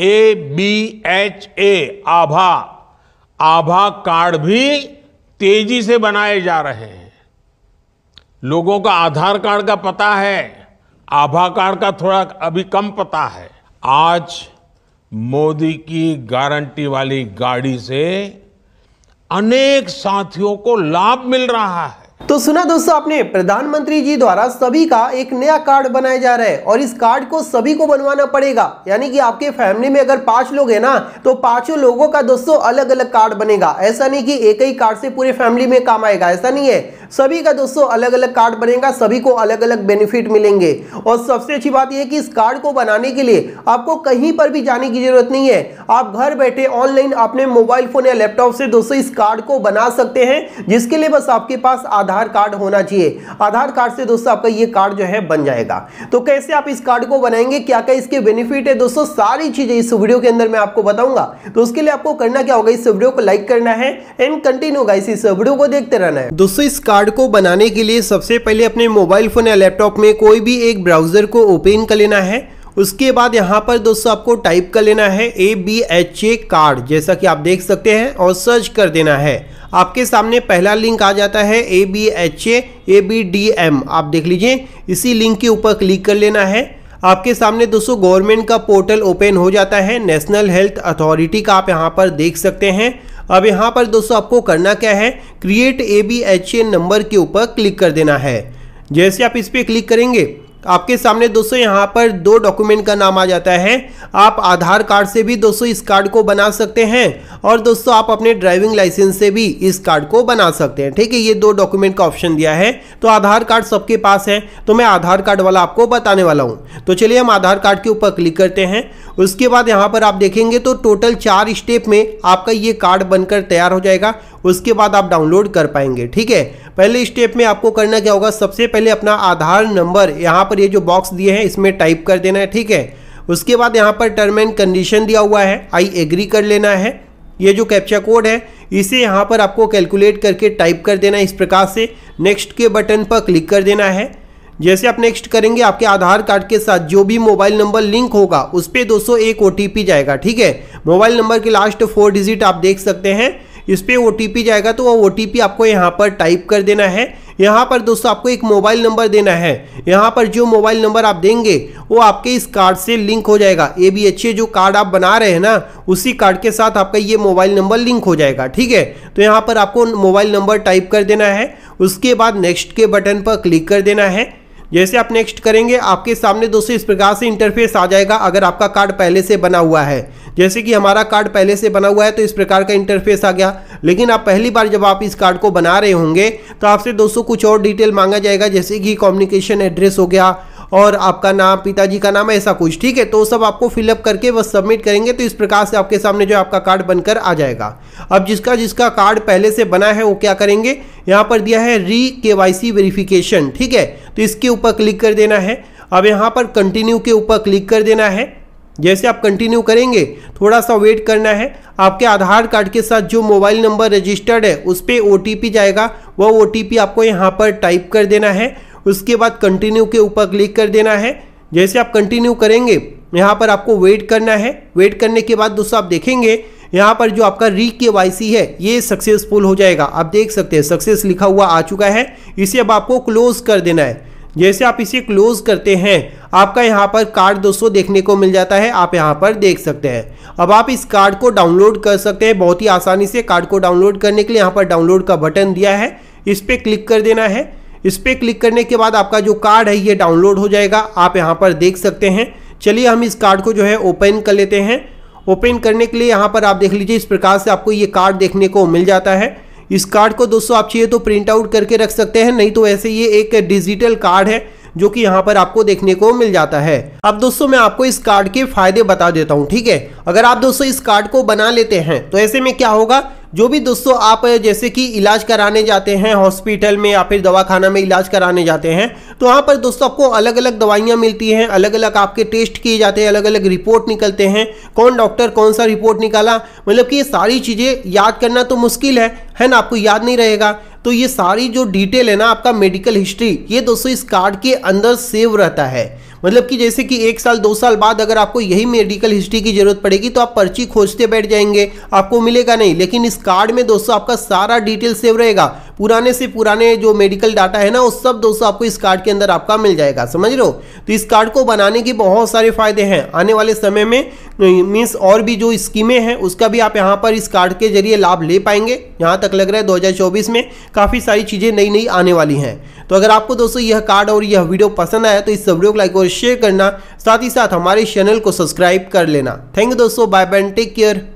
ए B H ए आभा आभा card भी तेजी से बनाए जा रहे हैं लोगों का आधार कार्ड का पता है आभा कार्ड का थोड़ा अभी कम पता है आज मोदी की गारंटी वाली गाड़ी से अनेक साथियों को लाभ मिल रहा है तो सुना दोस्तों आपने प्रधानमंत्री जी द्वारा सभी का एक नया कार्ड बनाया जा रहा है और इस कार्ड को सभी को बनवाना पड़ेगा यानी कि आपके फैमिली में अगर पांच लोग हैं ना तो पांचों लोगों का दोस्तों अलग अलग कार्ड बनेगा ऐसा नहीं कि एक ही कार्ड से पूरे फैमिली में काम आएगा ऐसा नहीं है सभी का दोस्तों अलग अलग कार्ड बनेगा सभी को अलग अलग बेनिफिट मिलेंगे और सबसे अच्छी बात यह कि इस कार्ड को बनाने के लिए आपको कहीं पर भी जाने की जरूरत नहीं है आप घर बैठे ऑनलाइन अपने मोबाइल फोन या लैपटॉप से दोस्तों इस कार्ड को बना सकते हैं जिसके लिए बस आपके पास आधार कार्ड होना चाहिए आधार कार्ड से दोस्तों आपका ये कार्ड जो है बन जाएगा तो कैसे आप इस कार्ड को बनाएंगे क्या क्या इसके बेनिफिट है दोस्तों सारी चीजें इस वीडियो के अंदर मैं आपको बताऊंगा तो उसके लिए आपको करना क्या होगा इस वीडियो को लाइक करना है एंड कंटिन्यू होगा इस वीडियो को देखते रहना है दोस्तों इस कार्ड कार्ड को बनाने के लिए सबसे पहले अपने मोबाइल फ़ोन या लैपटॉप में कोई भी एक ब्राउज़र को ओपन कर लेना है उसके बाद यहाँ पर दोस्तों आपको टाइप कर लेना है A B H A card जैसा कि आप देख सकते हैं और सर्च कर देना है आपके सामने पहला लिंक आ जाता है A B H A A B D M आप देख लीजिए इसी लिंक के ऊपर क्लिक कर लेना है आपके सामने दोस्तों गवर्नमेंट का पोर्टल ओपन हो जाता है नेशनल हेल्थ अथॉरिटी का आप यहाँ पर देख सकते हैं अब यहाँ पर दोस्तों आपको करना क्या है create A B H N number के ऊपर क्लिक कर देना है जैसे आप इस पर क्लिक करेंगे आपके सामने दोस्तों यहाँ पर दो डॉक्यूमेंट का नाम आ जाता है आप आधार कार्ड से भी दोस्तों इस कार्ड को बना सकते हैं और दोस्तों आप अपने ड्राइविंग लाइसेंस से भी इस कार्ड को बना सकते हैं ठीक है ये दो डॉक्यूमेंट का ऑप्शन दिया है तो आधार कार्ड सबके पास है तो मैं आधार कार्ड वाला आपको बताने वाला हूँ तो चलिए हम आधार कार्ड के ऊपर क्लिक करते हैं उसके बाद यहाँ पर आप देखेंगे तो टोटल चार स्टेप में आपका ये कार्ड बनकर तैयार हो जाएगा उसके बाद आप डाउनलोड कर पाएंगे ठीक है पहले स्टेप में आपको करना क्या होगा सबसे पहले अपना आधार नंबर यहाँ पर ये जो बॉक्स दिए हैं इसमें टाइप कर देना है ठीक है उसके बाद यहाँ पर टर्म एंड कंडीशन दिया हुआ है आई एग्री कर लेना है ये जो कैप्चा कोड है इसे यहाँ पर आपको कैलकुलेट करके टाइप कर देना है इस प्रकार से नेक्स्ट के बटन पर क्लिक कर देना है जैसे आप नेक्स्ट करेंगे आपके आधार कार्ड के साथ जो भी मोबाइल नंबर लिंक होगा उस पर दो सौ एक जाएगा ठीक है मोबाइल नंबर के लास्ट फोर डिजिट आप देख सकते हैं इस पर ओ जाएगा तो वो ओ आपको यहाँ पर टाइप कर देना है यहाँ पर दोस्तों आपको एक मोबाइल नंबर देना है यहाँ पर जो मोबाइल नंबर आप देंगे वो आपके इस कार्ड से लिंक हो जाएगा ए बी एच ए जो कार्ड आप बना रहे हैं ना उसी कार्ड के साथ आपका ये मोबाइल नंबर लिंक हो जाएगा ठीक है तो यहाँ पर आपको मोबाइल नंबर टाइप कर देना है उसके बाद नेक्स्ट के बटन पर क्लिक कर देना है जैसे आप नेक्स्ट करेंगे आपके सामने दोस्तों इस प्रकार से इंटरफेस आ जाएगा अगर आपका कार्ड पहले से बना हुआ है जैसे कि हमारा कार्ड पहले से बना हुआ है तो इस प्रकार का इंटरफेस आ गया लेकिन आप पहली बार जब आप इस कार्ड को बना रहे होंगे तो आपसे दोस्तों कुछ और डिटेल मांगा जाएगा जैसे कि कम्युनिकेशन एड्रेस हो गया और आपका नाम पिताजी का नाम ऐसा कुछ ठीक है तो सब आपको फिलअप करके बस सबमिट करेंगे तो इस प्रकार से आपके सामने जो आपका कार्ड बनकर आ जाएगा अब जिसका जिसका कार्ड पहले से बना है वो क्या करेंगे यहाँ पर दिया है री के वाई सी वेरिफिकेशन ठीक है तो इसके ऊपर क्लिक कर देना है अब यहाँ पर कंटिन्यू के ऊपर क्लिक कर देना है जैसे आप कंटिन्यू करेंगे थोड़ा सा वेट करना है आपके आधार कार्ड के साथ जो मोबाइल नंबर रजिस्टर्ड है उस पर ओ जाएगा वह ओ आपको यहाँ पर टाइप कर देना है उसके बाद कंटिन्यू के ऊपर क्लिक कर देना है जैसे आप कंटिन्यू करेंगे यहाँ पर आपको वेट करना है वेट करने के बाद दोस्तों आप देखेंगे यहाँ पर जो आपका री के है ये सक्सेसफुल हो जाएगा आप देख सकते हैं सक्सेस लिखा हुआ आ चुका है इसे अब आपको क्लोज कर देना है जैसे आप इसे क्लोज करते हैं आपका यहाँ पर कार्ड दोस्तों देखने को मिल जाता है आप यहाँ पर देख सकते हैं अब आप इस कार्ड को डाउनलोड कर सकते हैं बहुत ही आसानी से कार्ड को डाउनलोड करने के लिए यहाँ पर डाउनलोड का बटन दिया है इस पर क्लिक कर देना है इस पर क्लिक करने के बाद आपका जो कार्ड है ये डाउनलोड हो जाएगा आप यहाँ पर देख सकते हैं चलिए हम इस कार्ड को जो है ओपन कर लेते हैं ओपन करने के लिए यहाँ पर आप देख लीजिए इस प्रकार से आपको ये कार्ड देखने को मिल जाता है इस कार्ड को दोस्तों आप चाहिए तो प्रिंट आउट करके रख सकते हैं नहीं तो ऐसे ये एक डिजिटल कार्ड है जो कि यहाँ पर आपको देखने को मिल जाता है अब दोस्तों मैं आपको इस कार्ड के फायदे बता देता हूँ ठीक है अगर आप दोस्तों इस कार्ड को बना लेते हैं तो ऐसे में क्या होगा जो भी दोस्तों आप जैसे कि इलाज कराने जाते हैं हॉस्पिटल में या फिर दवाखाना में इलाज कराने जाते हैं तो वहाँ पर दोस्तों आपको अलग अलग दवाइयाँ मिलती हैं अलग अलग आपके टेस्ट किए जाते हैं अलग अलग रिपोर्ट निकलते हैं कौन डॉक्टर कौन सा रिपोर्ट निकाला मतलब कि ये सारी चीज़ें याद करना तो मुश्किल है है ना आपको याद नहीं रहेगा तो ये सारी जो डिटेल है ना आपका मेडिकल हिस्ट्री ये दोस्तों इस कार्ड के अंदर सेव रहता है मतलब कि जैसे कि एक साल दो साल बाद अगर आपको यही मेडिकल हिस्ट्री की जरूरत पड़ेगी तो आप पर्ची खोजते बैठ जाएंगे आपको मिलेगा नहीं लेकिन इस कार्ड में दोस्तों आपका सारा डिटेल सेव रहेगा पुराने से पुराने जो मेडिकल डाटा है ना वो सब दोस्तों आपको इस कार्ड के अंदर आपका मिल जाएगा समझ लो तो इस कार्ड को बनाने के बहुत सारे फायदे हैं आने वाले समय में मीन्स और भी जो स्कीमें हैं उसका भी आप यहाँ पर इस कार्ड के जरिए लाभ ले पाएंगे यहाँ तक लग रहा है दो में काफ़ी सारी चीज़ें नई नई आने वाली हैं तो अगर आपको दोस्तों यह कार्ड और यह वीडियो पसंद आया तो इस वीडियो को लाइक और शेयर करना साथ ही साथ हमारे चैनल को सब्सक्राइब कर लेना थैंक यू दोस्तों बाय बाय टेक केयर